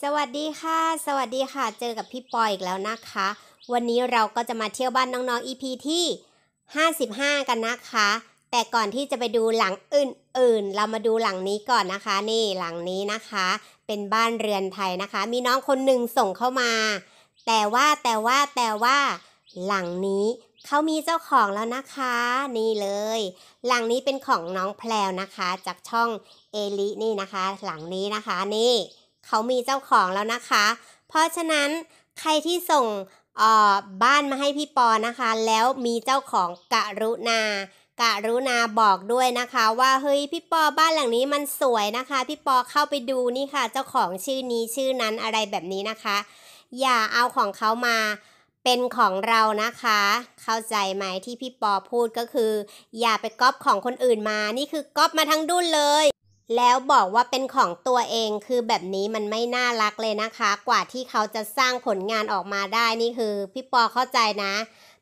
สวัสดีค่ะ สวัสดีค่ะ เจอกับพี่ปอยอีกแล้วนะคะ วันนี้เราก็จะมาเที่ยวบ้านน้องๆ EP ที่ 55 กันนะคะ แต่ก่อนที่จะไปดูหลังอื่นๆ เรามาดูหลังนี้ก่อนนะคะ นี่หลังนี้นะคะ เป็นบ้านเรือนไทยนะคะ มีน้องคนหนึ่งส่งเข้ามา แต่ว่าแต่ว่าแต่ว่า หลังนี้เขามีเจ้าของแล้วนะคะ นี่เลย หลังนี้เป็นของน้องแพลวนะคะ จากช่องเอลินี่นะคะ หลังนี้นะคะ นี่เขามีเจ้าของแล้วนะคะ เพราะฉะนั้นใครที่ส่งบ้านมาให้พี่ปอนะคะ แล้วมีเจ้าของกะรุนากะรุนาบอกด้วยนะคะ ว่า เฮ้ย พี่ปอบ้านหลังนี้มันสวยนะคะ พี่ปอเข้าไปดูนี่ค่ะ เจ้าของชื่อนี้ชื่อนั้นอะไรแบบนี้นะคะ อย่าเอาของเขามาเป็นของเรานะคะ เข้าใจไหมที่พี่ปอพูดก็คือ อย่าไปก๊อปของคนอื่นมานี่คือก๊อปมาทั้งดุนเลยแล้วบอกว่าเป็นของตัวเองคือแบบนี้มันไม่น่ารักเลยนะคะ กว่าที่เขาจะสร้างผลงานออกมาได้นี่คือพี่ปอเข้าใจนะ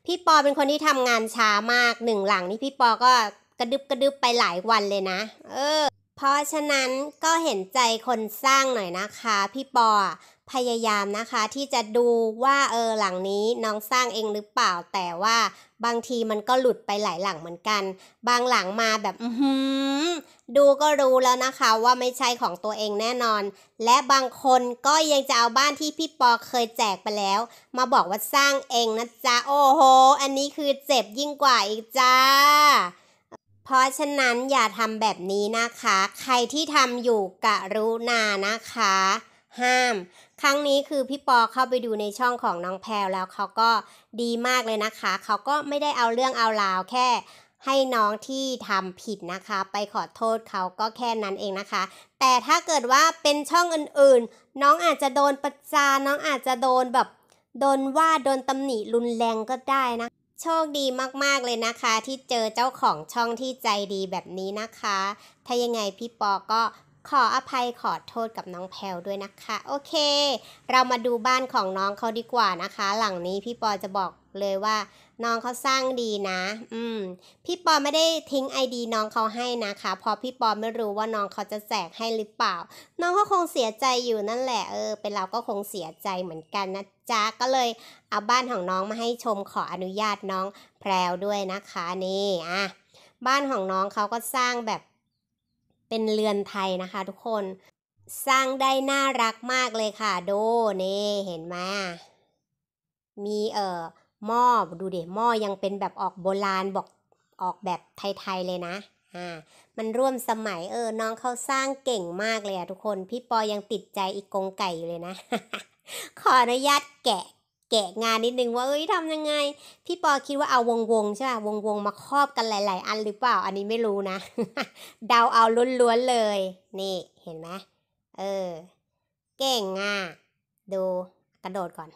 พี่ปอเป็นคนที่ทำงานช้ามากหนึ่งหลัง นี่พี่ปอก็กระดึบกระดึบไปหลายวันเลยนะเออ เพราะฉะนั้นก็เห็นใจคนสร้างหน่อยนะคะ พี่ปอพยายามนะคะที่จะดูว่าเออหลังนี้น้องสร้างเองหรือเปล่าแต่ว่าบางทีมันก็หลุดไปหลายหลังเหมือนกัน บางหลังมาแบบอืดูก็รู้แล้วนะคะ ว่าไม่ใช่ของตัวเองแน่นอน และบางคนก็ยังจะเอาบ้านที่พี่ปอเคยแจกไปแล้ว มาบอกว่าสร้างเองนะจ๊ะ โอ้โหอันนี้คือเจ็บยิ่งกว่าอีกจ้า เพราะฉะนั้นอย่าทำแบบนี้นะคะ ใครที่ทำอยู่กะรู้นานะคะ ห้ามครั้งนี้คือพี่ปอเข้าไปดูในช่องของน้องแพลแล้วเขาก็ดีมากเลยนะคะเขาก็ไม่ได้เอาเรื่องเอาราวแค่ให้น้องที่ทำผิดนะคะ ไปขอโทษเขาก็แค่นั้นเองนะคะ แต่ถ้าเกิดว่าเป็นช่องอื่นๆ น้องอาจจะโดนประจานน้องอาจจะโดนแบบโดนว่าโดนตำหนิรุนแรงก็ได้นะโชคดีมากๆเลยนะคะที่เจอเจ้าของช่องที่ใจดีแบบนี้นะคะ ถ้ายังไงพี่ปอก็ขออภัยขอโทษกับน้องแพลวด้วยนะคะ โอเค เรามาดูบ้านของน้องเขาดีกว่านะคะ หลังนี้พี่ปอจะบอกเลยว่า น้องเขาสร้างดีนะ อืม พี่ปอไม่ได้ทิ้งไอดีน้องเขาให้นะคะเพราะพี่ปอไม่รู้ว่าน้องเขาจะแจกให้หรือเปล่า น้องเขาคงเสียใจอยู่นั่นแหละเออเป็นเราก็คงเสียใจเหมือนกันนะจ๊ะก็เลยเอาบ้านของน้องมาให้ชมขออนุญาตน้องแพรวด้วยนะคะนี่อ่ะบ้านของน้องเขาก็สร้างแบบเป็นเรือนไทยนะคะทุกคน สร้างได้น่ารักมากเลยค่ะ โดนี่เห็นไหม มีเอ่อหม้อดูดิหม้อยังเป็นแบบออกโบราณบอกออกแบบไทย ๆ เลยนะ อ่า มันร่วมสมัยเออ น้องเขาสร้างเก่งมากเลยอะทุกคน พี่ปอยังติดใจอีกกงไก่อยู่เลยนะ ขออนุญาตแกะแกะงานนิดนึงว่าเอ้ยทำยังไง พี่ปอคิดว่าเอาวงวงใช่ป่ะวงวงมาครอบกันหลาย ๆ อัน หรือเปล่าอันนี้ไม่รู้นะเดาเอาล้วนๆเลย นี่เห็นไหมเออเก่งอ่ะดูกระโดดก่อน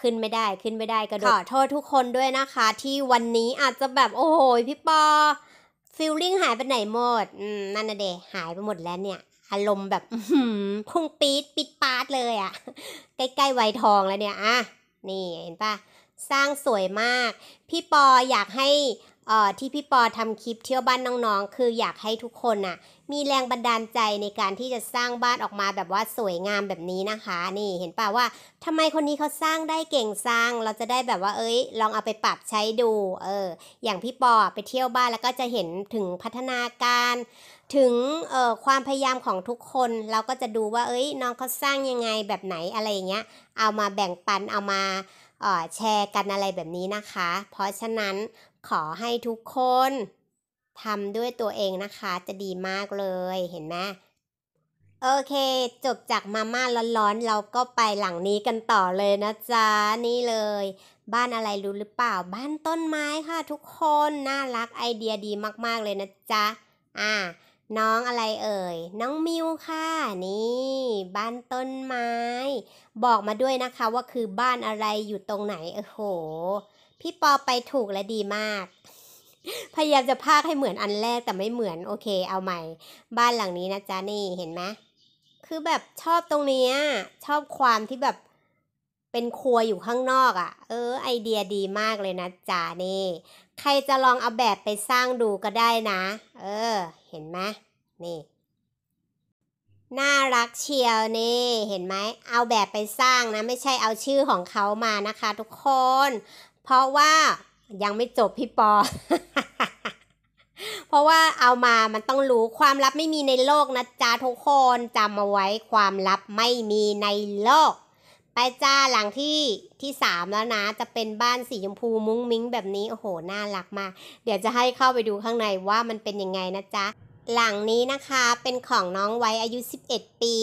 ขึ้นไม่ได้ขึ้นไม่ได้กระโดดขอโทษทุกคนด้วยนะคะ ที่วันนี้อาจจะแบบ โอ้โหพี่ปอฟิลลิ่งหายไปไหนหมดอืมนั่นน่ะเดหายไปหมดแล้วเนี่ยอารมณ์แบบพุ่งปี๊ดปิดปาดเลยอะ่ะ ใกล้ๆไวทองแล้วเนี่ยอ่ะนี่เห็นปะสร้างสวยมาก พี่ปออยากให้อ่อที่พี่ปอทำคลิปเที่ยวบ้านน้องๆ คืออยากให้ทุกคนน่ะมีแรงบันดาลใจในการที่จะสร้างบ้านออกมาแบบว่าสวยงามแบบนี้นะคะ นี่เห็นปะว่าทำไมคนนี้เขาสร้างได้เก่งสร้าง เราจะได้แบบว่า เอ้ยลองเอาไปปรับใช้ดูเอออย่างพี่ปอไปเที่ยวบ้านแล้วก็จะเห็นถึงพัฒนาการถึงความพยายามของทุกคนเราก็จะดูว่า เอ้ย น้องเขาสร้างยังไงแบบไหนอะไรอย่างเงี้ยเอามาแบ่งปันเอามาแชร์กันอะไรแบบนี้นะคะ เพราะฉะนั้นขอให้ทุกคนทำด้วยตัวเองนะคะ จะดีมากเลยเห็นไหมโอเค จบจากมาม่าร้อนๆเราก็ไปหลังนี้กันต่อเลยนะจ๊ะนี่เลย บ้านอะไรรู้หรือเปล่าบ้านต้นไม้ค่ะทุกคนน่ารัก ไอเดียดีมากๆเลยนะจ๊ะอ่าน้องอะไรเอ่ย น้องมิวค่ะนี่บ้านต้นไม้ บอกมาด้วยนะคะว่าคือบ้านอะไรอยู่ตรงไหน โอ้โห พี่ปอไปถูกและดีมาก พยายามจะพากให้เหมือนอันแรกแต่ไม่เหมือนโอเค เอาใหม่บ้านหลังนี้นะจ๊ะนี่เห็นไหมคือแบบชอบตรงนี้ชอบความที่แบบเป็นครัวอยู่ข้างนอกอะ่ะ เออ ไอเดียดีมากเลยนะจ๊ะนี่ใครจะลองเอาแบบไปสร้างดูก็ได้นะ เออ เห็นไหมนี่น่ารักเชียวนี่ เห็นไหมเอาแบบไปสร้างนะ ไม่ใช่เอาชื่อของเขามานะคะ ทุกคน เพราะว่ายังไม่จบพี่ปอ เพราะว่าเอามามันต้องรู้ความลับไม่มีในโลกนะจ๊ะทุกคนจำเอาไว้ความลับไม่มีในโลกไปจ้าหลังที่ที่สามแล้วนะจะเป็นบ้านสีชมพูมุ้งมิ้งแบบนี้โอ้โหน่ารักมากเดี๋ยวจะให้เข้าไปดูข้างในว่ามันเป็นยังไงนะจ๊ะหลังนี้นะคะเป็นของน้องไว้อายุ 11 ปี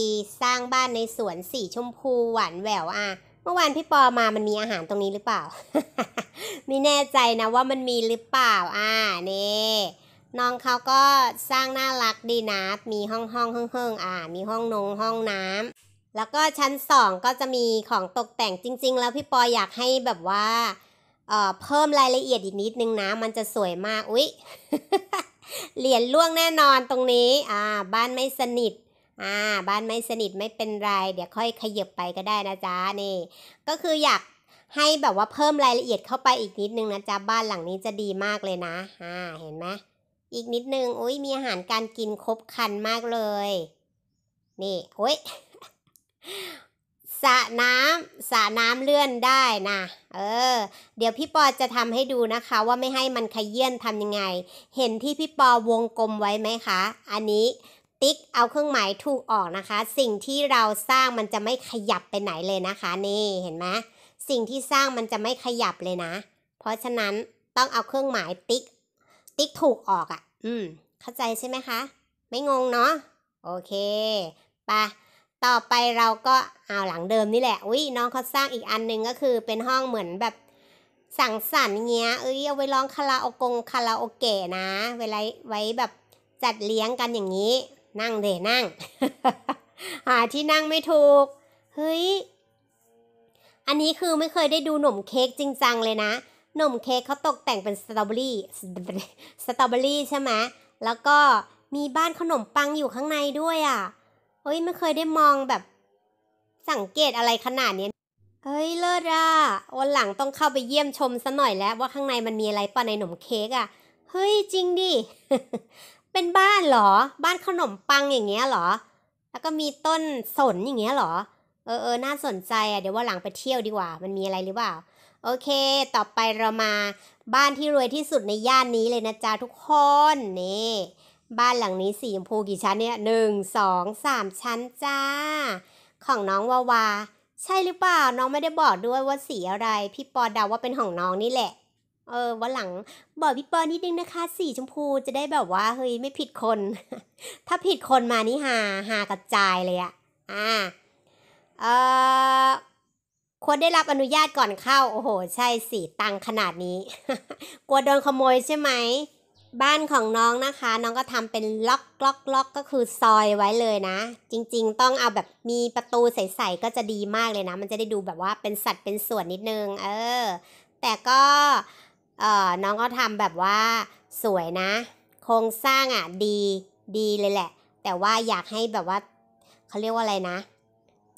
สร้างบ้านในสวนสีชมพูหวานแหววอ่ะเมื่อวานพี่ปอมามันมีอาหารตรงนี้หรือเปล่าไม่แน่ใจนะว่ามันมีหรือเปล่าอ่านี่น้องเขาก็สร้างน่ารักดีนะมีห้องห้องฮิ่งฮิ่งอ่า มีห้องนงห้องน้ำแล้วก็ชั้น 2 ก็จะมีของตกแต่งจริง ๆ แล้วพี่ปออยากให้แบบว่าเเพิ่มรายละเอียดอีกนิดนึงนะ มันจะสวยมากอุ๊ย เหรียญล่วงแน่นอนตรงนี้ อ่า บ้านไม่สนิท อ่า บ้านไม่สนิทไม่เป็นไรเดี๋ยวค่อยขยับไปก็ได้นะจ๊ะนี่ ก็คืออยากให้แบบว่าเพิ่มรายละเอียดเข้าไปอีกนิดนึงนะจ๊ะบ้านหลังนี้จะดีมากเลยนะ อ่าเห็นไหมอีกนิดนึงอุ๊ย มีอาหารการกินครบคันมากเลย นี่อุ๊ยสระน้ำสระน้ำเลื่อนได้นะเออ เดี๋ยวพี่ปอจะทำให้ดูนะคะ ว่าไม่ให้มันขยี้นทำยังไง เห็นที่พี่ปอวงกลมไว้ไหมคะ อันนี้ติ๊กเอาเครื่องหมายถูกออกนะคะ สิ่งที่เราสร้างมันจะไม่ขยับไปไหนเลยนะคะนี่เห็นไหมสิ่งที่สร้างมันจะไม่ขยับเลยนะ เพราะฉะนั้นต้องเอาเครื่องหมายติ๊ก ติ๊กถูกออกอะ่ะ อืมเข้าใจใช่ไหมคะ ไม่งงเนาะโอเคไปะต่อไปเราก็เอาหลังเดิมนี่แหละอุ้ยน้องเขาสร้างอีกอันนึงก็คือเป็นห้องเหมือนแบบ สังสรรค์เงี้ยเอ้ยเอาไว้ร้องคาราโอกงคาราโอเกะนะไว้ไว้แบบจัดเลี้ยงกันอย่างนี้ นั่งเดนั่ง หาที่นั่งไม่ถูก เฮ้ย อันนี้คือไม่เคยได้ดูหนมเค้กจริงจังเลยนะ หนมเค้กเขาตกแต่งเป็นสตรอเบอรี่ สตรอเบอรี่ใช่ไหมแล้วก็มีบ้านขนมปังอยู่ข้างในด้วยอ่ะเฮ้ยไม่เคยได้มองแบบสังเกตอะไรขนาดนี้ เฮ้ยเลิศอ่ะวันหลังต้องเข้าไปเยี่ยมชมซะหน่อยแล้วว่าข้างในมันมีอะไรปะในขนมเค้กอะเฮ้ยจริงดิ เป็นบ้านหรอ บ้านขนมปังอย่างเงี้ยหรอ แล้วก็มีต้นสนอย่างเงี้ยหรอ เออเออน่าสนใจอะเดี๋ยวว่าหลังไปเที่ยวดีกว่า มันมีอะไรหรือเปล่าโอเคต่อไปเรามาบ้านที่รวยที่สุดในย่านนี้เลยนะจ๊ะทุกคนนี่บ้านหลังนี้สีชมพูกี่ชั้นเนี่ยหนึ่งสองสามชั้นจ้า ของน้อง วาวาใช่หรือเปล่าน้องไม่ได้บอกด้วยว่าสีอะไร พี่ปอเดาว่าเป็นของน้องนี่แหละ เออวันหลังบอกพี่ปอนิดนึงนะคะ สีชมพูจะได้แบบว่า เฮ้ยไม่ผิดคน ถ้าผิดคนมานี่หา หากระจายเลยอะอ่าเออควรได้รับอนุญาตก่อนเข้าโอ้โห ใช่สีตังขนาดนี้กลัวโดนขโมยใช่ไหมบ้านของน้องนะคะ น้องก็ทำเป็นล็อกล็อกล็อกก็คือซอยไว้เลยนะจริงๆ ต้องเอาแบบมีประตูใสๆก็จะดีมากเลยนะ มันจะได้ดูแบบว่าเป็นสัตว์เป็นส่วนนิดนึง เออ แต่ก็เออน้องก็ทำแบบว่า สวยนะโครงสร้างอ่ะดีดีเลยแหละ แต่ว่าอยากให้แบบว่าเขาเรียกว่าอะไรนะ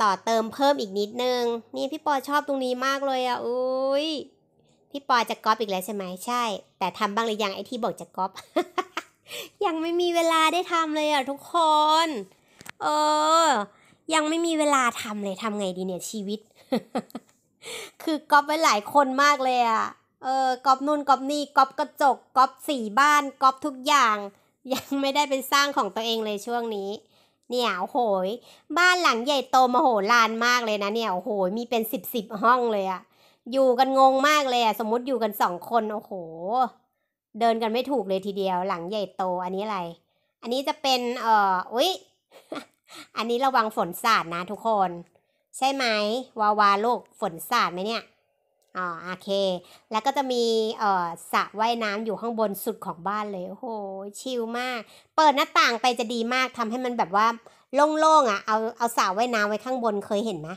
ต่อเติมเพิ่มอีกนิดนึงนี่พี่ปอชอบตรงนี้มากเลยอ่ะอุ้ยพี่ปอจะก๊อปอีกแล้วใช่ไหมใช่ แต่ทำบ้างหรือยังไอที่บอกจะก๊อปยังไม่มีเวลาได้ทำเลยอ่ะทุกคนเออ ยังไม่มีเวลาทำเลยทำไงดีเนี่ยชีวิต คือก๊อปไว้หลายคนมากเลยอ่ะเออก๊อปนู่นก๊อปนี่ก๊อปกระจกก๊อปสีบ้านก๊อปทุกอย่าง ยังไม่ได้เป็นสร้างของตัวเองเลยช่วงนี้ เนี่ยโอ้โหบ้านหลังใหญ่โตมโหฬารมากเลยนะ เนี่ยโอ้โหมีเป็นสิบสิบห้องเลยอะอยู่กันงงมากเลยอะสมมติอยู่กันสองคนโอ้โห เดินกันไม่ถูกเลยทีเดียว หลังใหญ่โตอันนี้อะไร อันนี้จะเป็นเอ่ออุ๊ยอันนี้ระวังฝนสาดนะทุกคน ใช่ไหมวาวาลูกฝนสาดไหมเนี่ยอ๋อโอเค แล้วก็จะมีเอ่อสระว่ายน้ำอยู่ข้างบนสุดของบ้านเลยโอ้โหชิลมาก เปิดหน้าต่างไปจะดีมากทำให้มันแบบว่าโล่งๆอ่ะเอาเอาสระว่ายน้ำไว้ข้างบนเคยเห็นไหม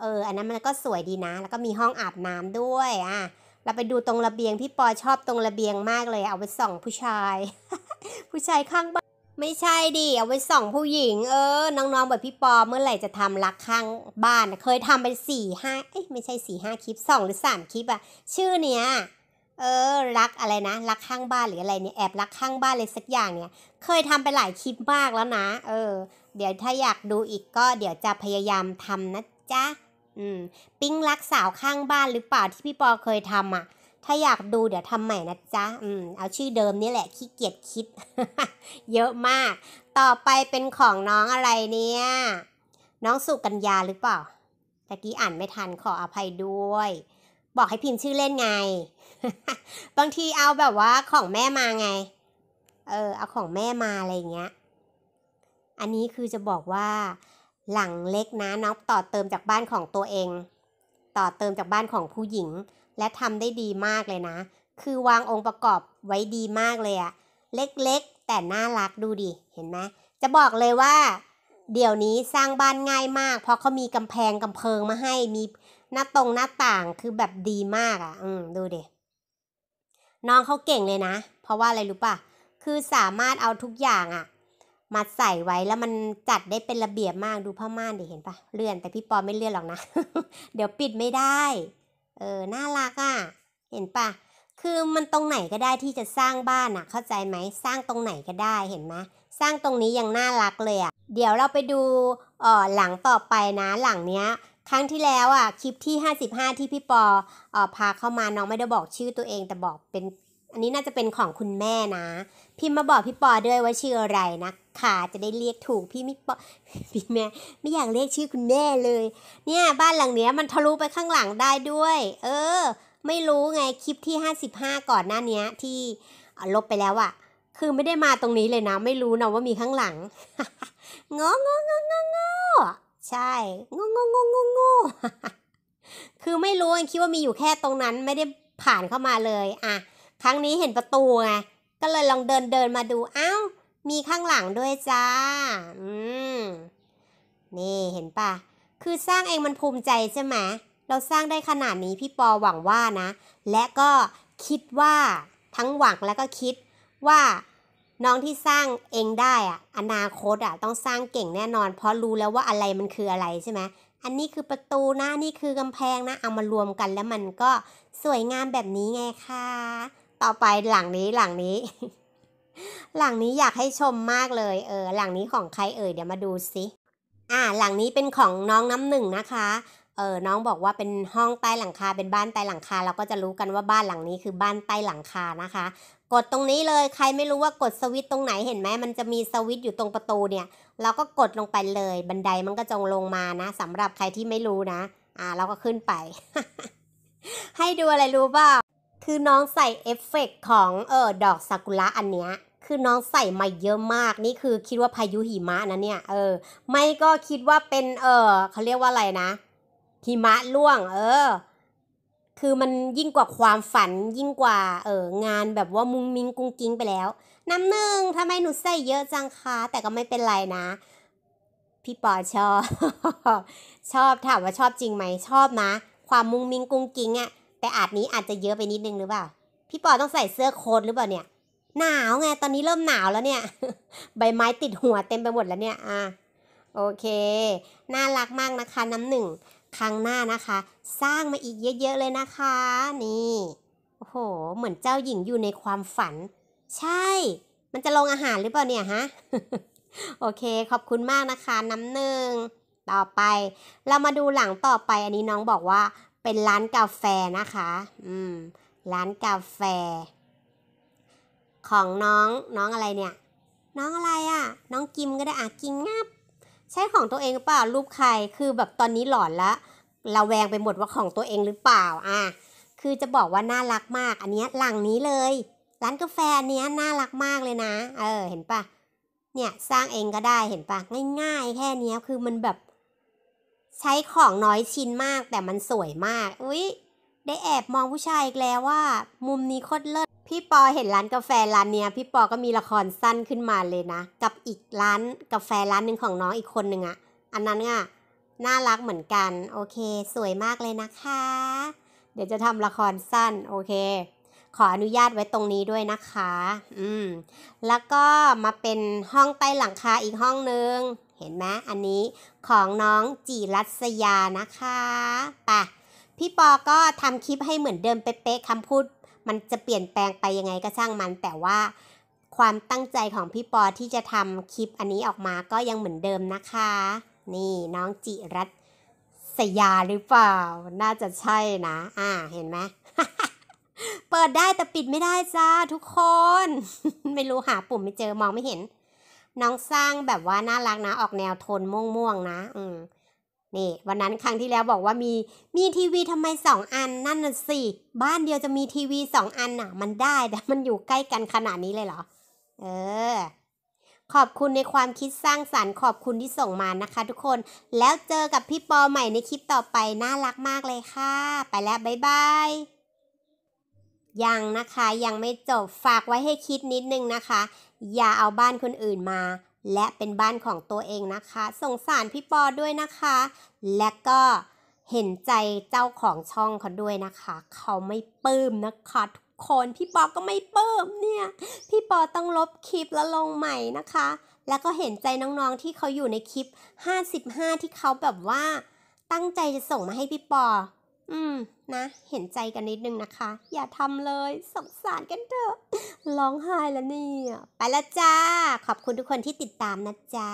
เออ อันนั้นมันก็สวยดีนะ แล้วก็มีห้องอาบน้ำด้วยอ่ะเราไปดูตรงระเบียงพี่ปอชอบตรงระเบียงมากเลย เอาไปส่องผู้ชาย ผู้ชายข้างบ้าน ไม่ใช่ดิ เอาไปส่องผู้หญิง เออ น้องๆแบบพี่ปอเมื่อไหร่จะทำรักข้างบ้าน เคยทำไปสี่ห้าเ้ยไม่ใช่สี่ห้าคลิปสองหรือสามคลิปอะ ชื่อเนี้ย เออรักอะไรนะรักข้างบ้านหรืออะไรเนี่ยแอบรักข้างบ้านเลยสักอย่างเนี่ย เคยทำไปหลายคลิปมากแล้วนะ เออ เดี๋ยวถ้าอยากดูอีกก็ เดี๋ยวจะพยายามทำนะจ๊ะปิ้งรักสาวข้างบ้านหรือเปล่าที่พี่ปอเคยทำอ่ะ ถ้าอยากดูเดี๋ยวทำใหม่นะจ๊ะ อืม เอาชื่อเดิมนี่แหละขี้เกียจคิด เยอะมาก ต่อไปเป็นของน้องอะไรเนี่ย น้องสุกัญญาหรือเปล่าตะกี้อ่านไม่ทันขออภัยด้วย บอกให้พิมพ์ชื่อเล่นไง บางทีเอาแบบว่าของแม่มาไง เออเอาของแม่มาอะไรเงี้ย อันนี้คือจะบอกว่าหลังเล็กนะน็อกต่อเติมจากบ้านของตัวเอง ต่อเติมจากบ้านของผู้หญิง และทำได้ดีมากเลยนะ คือวางองค์ประกอบไว้ดีมากเลยอะเล็กๆแต่น่ารักดูดิ เห็นไหมจะบอกเลยว่า เดี๋ยวนี้สร้างบ้านง่ายมาก เพราะเขามีกำแพงกำเพิงมาให้ มีหน้าตรงหน้าต่างคือแบบดีมากอะ่ะอืมดูเดิน้องเขาเก่งเลยนะ เพราะว่าอะไรรู้ป่ะคือสามารถเอาทุกอย่างอะ่ะมัดใส่ไว้แล้วมันจัดได้เป็นระเบียบมากดูผ้าม่านดิเห็นปะเลื่อนแต่พี่ปอไม่เลื่อนหรอกนะ เดี๋ยวปิดไม่ได้เออน่ารักอะ่ะ เห็นปะคือมันตรงไหนก็ได้ที่จะสร้างบ้านอะ่ะ เข้าใจไหมสร้างตรงไหนก็ได้เห็นไหมสร้างตรงนี้ยังน่ารักเลยอะ่ะเดี๋ยวเราไปดูเออหลังต่อไปนะหลังเนี้ย ครั้งที่แล้วอ่ะคลิปที่55ที่พี่ปอออพาเข้ามาน้องไม่ได้บอกชื่อตัวเองแต่บอกเป็นอันนี้น่าจะเป็นของคุณแม่นะ พิมพ์มาบอกพี่ปอด้วยว่าชื่ออะไรนะคะจะได้เรียกถูก พี่ไม่ปอ พี่แม่ ไม่อยากเรียกชื่อคุณแม่เลย เนี่ย บ้านหลังเนี้ยมันทะลุไปข้างหลังได้ด้วย เออ ไม่รู้ไงคลิปที่หห้าสิบ้าก่อนหน้านี้ที่ลบไปแล้วอะคือไม่ได้มาตรงนี้เลยนะ ไม่รู้นะว่ามีข้างหลังงงงงงงใช่งงงงงงคือไม่รู้คิดว่ามีอยู่แค่ตรงนั้น ไม่ได้ผ่านเข้ามาเลยอะครั้งนี้เห็นประตูไง ก็เลยลองเดินเดินมาดูอ้าวมีข้างหลังด้วยจ้า อืม นี่เห็นปะคือสร้างเองมันภูมิใจใช่ไหม เราสร้างได้ขนาดนี้พี่ปอหวังว่านะ และก็คิดว่า ทั้งหวังแล้วก็คิดว่าน้องที่สร้างเองได้อะอนาคตอะต้องสร้างเก่งแน่นอน เพราะรู้แล้วว่าอะไรมันคืออะไรใช่ไหม อันนี้คือประตูนะ นี่คือกำแพงนะ เอามารวมกัน แล้วมันก็สวยงามแบบนี้ไงค่ะต่อไปหลังนี้หลังนี้ หลังนี้อยากให้ชมมากเลย เออ หลังนี้ของใครเอ่ยเดี๋ยวมาดูสิอ่า หลังนี้เป็นของน้องน้ำหนึ่งนะคะ เออน้องบอกว่าเป็นห้องใต้หลังคาเป็นบ้านใต้หลังคา เราก็จะรู้กันว่าบ้านหลังนี้คือบ้านใต้หลังคานะคะ กดตรงนี้เลยใครไม่รู้ว่ากดสวิตตรงไหนเห็นไหมมันจะมีสวิตอยู่ตรงประตูเนี่ย เราก็กดลงไปเลย บันไดมันก็จงลงมานะสำหรับใครที่ไม่รู้นะอ่า เราก็ขึ้นไป ให้ดูอะไรรู้เปล่าคือน้องใส่เอฟเฟกของ เออดอกซากุระอันเนี้ย คือน้องใส่มาเยอะมากนี่คือคิดว่าพายุหิมะนะเนี่ยเออไม่ก็คิดว่าเป็นเออเขาเรียกว่าอะไรนะ หิมะล่วง เออ คือมันยิ่งกว่าความฝันยิ่งกว่า เอองานแบบว่ามุงมิงกุ้งกิ้งไปแล้วน้ำหนึ่งทำไมหนูใส่เยอะจังคะแต่ก็ไม่เป็นไรนะ พี่ปอชอบ ชอบถามว่าชอบจริงไหมชอบนะ ความมุงมิงกุ้งกิ้งอะ่ะแต่อาจนี้อาจจะเยอะไปนิดนึงหรือเปล่า พี่ปอต้องใส่เสื้อโค้ทหรือเปล่าเนี่ย หนาวไง ตอนนี้เริ่มหนาวแล้วเนี่ย ใบไม้ติดหัวเต็มไปหมดแล้วเนี่ย อ่ะ โอเค น่ารักมากนะคะ น้ำหนึ่งครั้งหน้านะคะ สร้างมาอีกเยอะๆ เลยนะคะ นี่ โอ้โห เหมือนเจ้าหญิงอยู่ในความฝัน ใช่ มันจะลงอาหารหรือเปล่าเนี่ยฮะ โอเค ขอบคุณมากนะคะ น้ำหนึ่งต่อไป เรามาดูหลังต่อไป อันนี้น้องบอกว่าเป็นร้านกาแฟนะคะ อืม ร้านกาแฟ ของน้องน้องอะไรเนี่ย น้องอะไรอะ่ะ น้องกิมก็ได้อ่ะ กิมงับ ใช่ของตัวเองหรือเปล่ารูปใคร คือแบบตอนนี้หลอนละเราแวงไปหมดว่าของตัวเองหรือเปล่าอ่ะ คือจะบอกว่าน่ารักมาก อันนี้หลังนี้เลย ร้านกาแฟอันนี้น่ารักมากเลยนะ เออ เห็นปะเนี่ยสร้างเองก็ได้ เห็นปะง่าย ๆ แค่นี้คือมันแบบใช้ของน้อยชิ้นมากแต่มันสวยมาก อุ๊ยได้แอบมองผู้ชายอีกแล้วว่า มุมนี้โคตรเลิศพี่ปอเห็นร้านกาแฟร้านเนี้ยพี่ปอก็มีละครสั้นขึ้นมาเลยนะ กับอีกร้านกาแฟร้านหนึ่งของน้องอีกคนหนึ่งอะอันนั้นอะน่ารักเหมือนกัน โอเค สวยมากเลยนะคะ เดี๋ยวจะทำละครสั้นโอเค ขออนุญาตไว้ตรงนี้ด้วยนะคะ อืมแล้วก็มาเป็นห้องใต้หลังคาอีกห้องนึงเห็นไหมอันนี้ของน้องจีรัสยานะคะปะพี่ปอก็ทำคลิปให้เหมือนเดิมเป๊ะๆคำพูด มันจะเปลี่ยนแปลงไปยังไงก็ช่างมัน แต่ว่าความตั้งใจของพี่ปอที่จะทำคลิปอันนี้ออกมาก็ยังเหมือนเดิมนะคะ นี่น้องจิรัสยาหรือเปล่าน่าจะใช่นะ อ่าเห็นไหมเปิดได้แต่ปิดไม่ได้จ้าทุกคน ไม่รู้หาปุ่มไม่เจอมองไม่เห็นน้องสร้างแบบว่าน่ารักนะ ออกแนวโทนม่วงๆ นะ อืม นี่ วันนั้นครั้งที่แล้วบอกว่ามี มีทีวีทำไมสองอัน นั่นน่ะสิบ้านเดียวจะมีทีวีสองอันน่ะ มันได้แต่มันอยู่ใกล้กันขนาดนี้เลยเหรอ เออ ขอบคุณในความคิดสร้างสารรค์ขอบคุณที่ส่งมานะคะ ทุกคน แล้วเจอกับพี่ปอใหม่ในคลิปต่อไป น่ารักมากเลยค่ะ ไปแล้วบ๊ายบายยังนะคะ ยังไม่จบฝากไว้ให้คิดนิดนึงนะคะอย่าเอาบ้านคนอื่นมา และเป็นบ้านของตัวเองนะคะสงสารพี่ปอด้วยนะคะ และก็เห็นใจเจ้าของช่องเขาด้วยนะคะ เขาไม่ปื้มนะคะ ทุกคนพี่ปอก็ไม่ปื้มเนี่ย พี่ปอต้องลบคลิปแล้วลงใหม่นะคะ แล้วก็เห็นใจน้องๆ ที่เขาอยู่ในคลิป 55 ที่เขาแบบว่า ตั้งใจจะส่งมาให้พี่ปอ อืมนะเห็นใจกันนิดนึงนะคะ อย่าทำเลย สงสารกันเถอะ ร้องไห้แล้วเนี่ย ไปละจ้า ขอบคุณทุกคนที่ติดตามนะจ้า